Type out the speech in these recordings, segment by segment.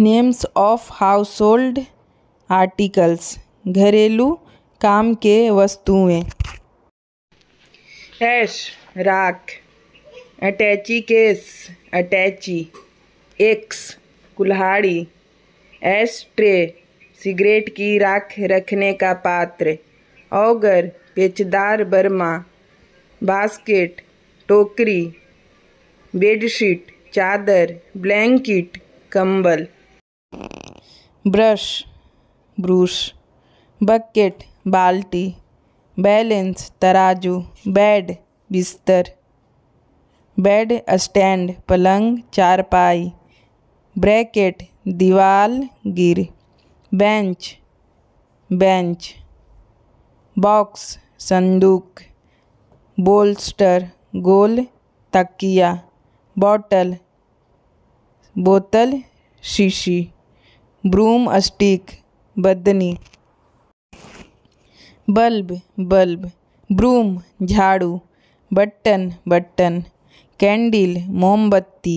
names of household articles घरेलू काम के वस्तुएं ऐश राख अटैची केस अटैची एक्स कुल्हाड़ी ऐश ट्रे सिगरेट की राख रखने का पात्र ओगर पेचदार बर्मा बास्केट टोकरी बेडशीट चादर ब्लैंकेट कंबल ब्रश ब्रूश बकेट बाल्टी बैलेंस तराजू बेड बिस्तर बेड स्टैंड पलंग चारपाई ब्रैकेट दीवाल गिर बेंच बेंच बॉक्स संदूक बोल्स्टर गोल तकिया बॉटल बोतल शीशी ब्रूम अस्टिक बदनी बल्ब बल्ब ब्रूम झाड़ू बटन बटन कैंडल मोमबत्ती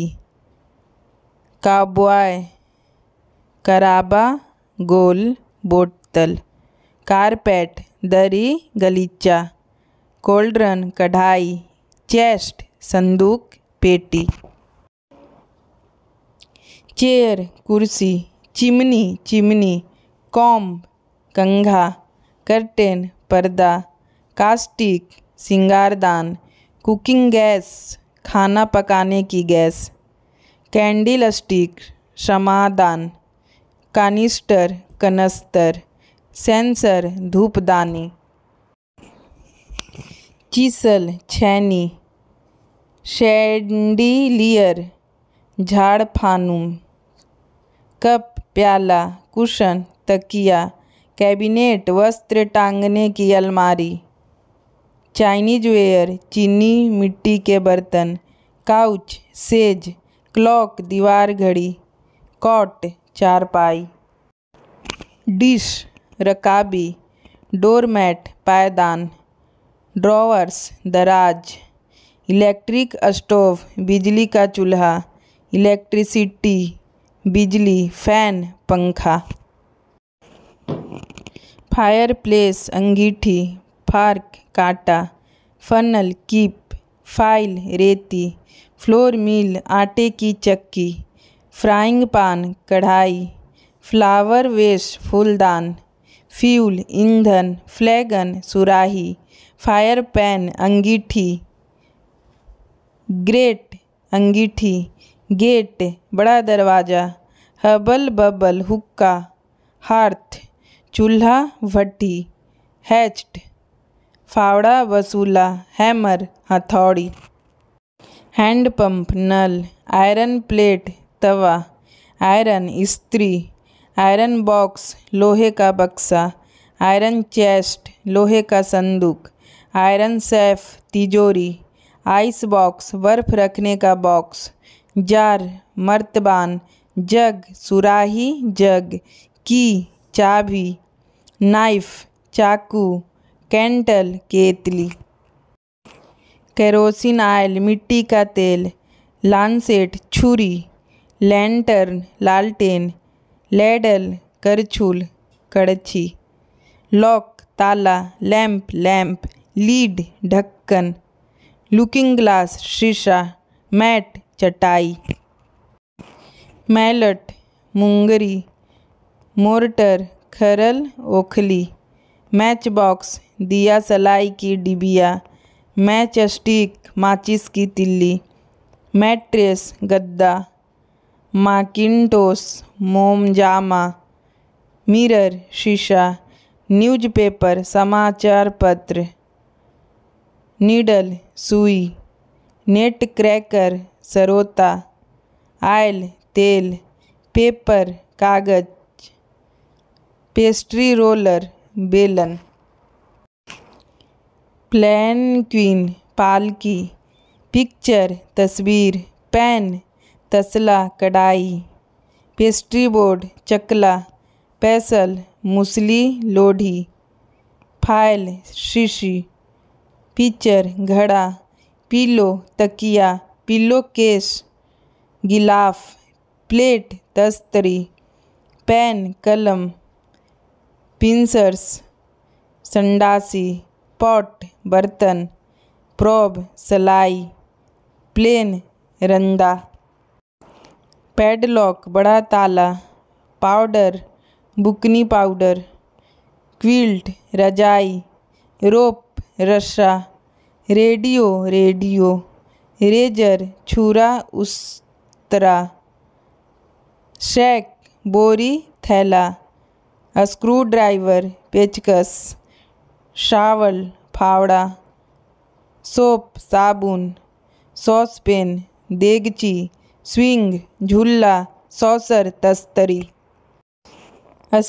काबॉय कराबा गोल बोतल कारपेट दरी गलीचा कोल्ड्रन कढ़ाई चेस्ट संदूक पेटी चेयर कुर्सी चिमनी चिमनी कॉम्ब कंघा करटेन पर्दा कास्टिक सिंगारदान कुकिंग गैस खाना पकाने की गैस कैंडल स्टिक समादान कानिस्टर कनस्तर सेंसर धूपदानी चीसल छैनी शेंडिलियर झाड़ फानूम कप प्याला कुशन तकिया कैबिनेट वस्त्र टांगने की अलमारी चाइनीज वेयर चीनी मिट्टी के बर्तन काउच सेज क्लॉक दीवार घड़ी कॉट चारपाई डिश रकाबी डोरमैट पायदान ड्रॉवर्स दराज इलेक्ट्रिक स्टोव बिजली का चूल्हा इलेक्ट्रिसिटी बिजली फैन पंखा फायर प्लेस अंगीठी फार्क काटा फनल कीप फाइल रेती फ्लोर मिल आटे की चक्की फ्राइंग पान कढ़ाई फ्लावर वेस्ट फूलदान फ्यूल ईंधन फ्लैगन सुराही फायर पैन अंगीठी ग्रेट अंगीठी गेट बड़ा दरवाज़ा हबल बबल हुक्का हार्थ चूल्हा भट्टी हैच्ड फावड़ा वसूला हैमर हथौड़ी हैंड पंप नल आयरन प्लेट तवा आयरन इस्त्री आयरन बॉक्स लोहे का बक्सा आयरन चेस्ट लोहे का संदूक आयरन सेफ तिजोरी आइस बॉक्स बर्फ़ रखने का बॉक्स जार मर्तबान जग सुराही जग की चाबी नाइफ चाकू कैंटल केतली केरोसिन आयल मिट्टी का तेल लानसेट छुरी लैंटर्न लालटेन लेडल करछुल कड़छी लॉक ताला लैंप लैंप लीड ढक्कन लुकिंग ग्लास शीशा मैट चटाई मैलट मुंगरी मोर्टर खरल ओखली मैच बॉक्स दिया सलाई की डिबिया मैच स्टिक माचिस की तिल्ली मैट्रेस गद्दा माकिनटोस मोमजामा मिरर शीशा न्यूज़पेपर समाचार पत्र नीडल सुई नेट क्रैकर सरोता आयल तेल पेपर कागज पेस्ट्री रोलर बेलन प्लान क्वीन पालकी पिक्चर तस्वीर पेन तसला कढ़ाई पेस्ट्री बोर्ड चकला पैसल मूसली लोढ़ी फाइल शीशी पिक्चर घड़ा पीलो तकिया पिल्लो केस गिलाफ़ प्लेट दस्तरी पेन कलम पिंसर्स संडासी पॉट बर्तन प्रोब सलाई प्लेन रंदा पेडलॉक बड़ा ताला पाउडर बुकनी पाउडर क्विल्ट रजाई रोप रशा रेडियो रेडियो रेजर छुरा उस्तरा शेक बोरी थैला स्क्रू ड्राइवर पेचकस शावल फावड़ा सोप साबुन सॉसपेन देगची स्विंग झूला सॉसर तस्तरी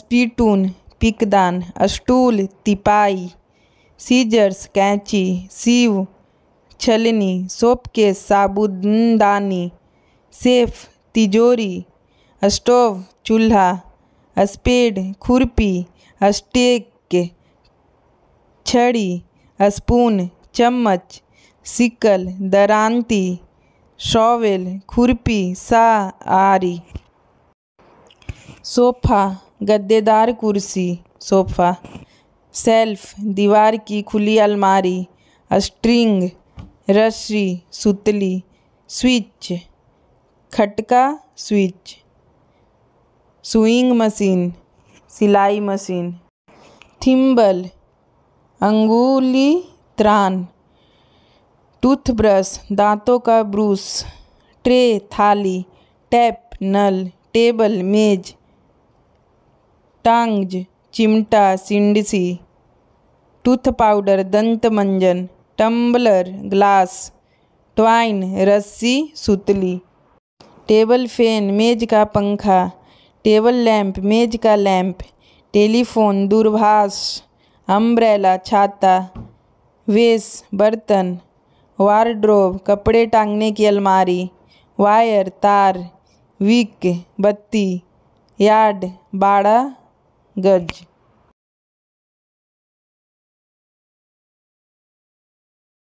स्पीटून पिकदान अस्टूल तिपाई सीजर्स कैंची सीव छलनी सोप के साबुनदानी सेफ तिजोरी स्टोव चूल्हा स्पेड खुरपी स्टेक छड़ी स्पून चम्मच सिकल दरांती शॉवेल खुरपी सा आरी सोफ़ा गद्देदार कुर्सी सोफ़ा सेल्फ दीवार की खुली अलमारी स्ट्रिंग रस्सी सुतली स्विच खटका स्विच सुइंग मशीन सिलाई मशीन थिम्बल अंगुली त्रान टूथब्रश दांतों का ब्रूश ट्रे थाली टैप नल टेबल मेज टांग चिमटा सिंडसी टूथ पाउडर दंत मंजन टम्बलर ग्लास ट्वाइन रस्सी सुतली टेबल फैन मेज का पंखा टेबल लैंप मेज का लैंप टेलीफोन दूरभाष अम्ब्रेला छाता वेस बर्तन वार्ड्रोब कपड़े टांगने की अलमारी वायर तार विक बत्ती यार्ड बाड़ा गज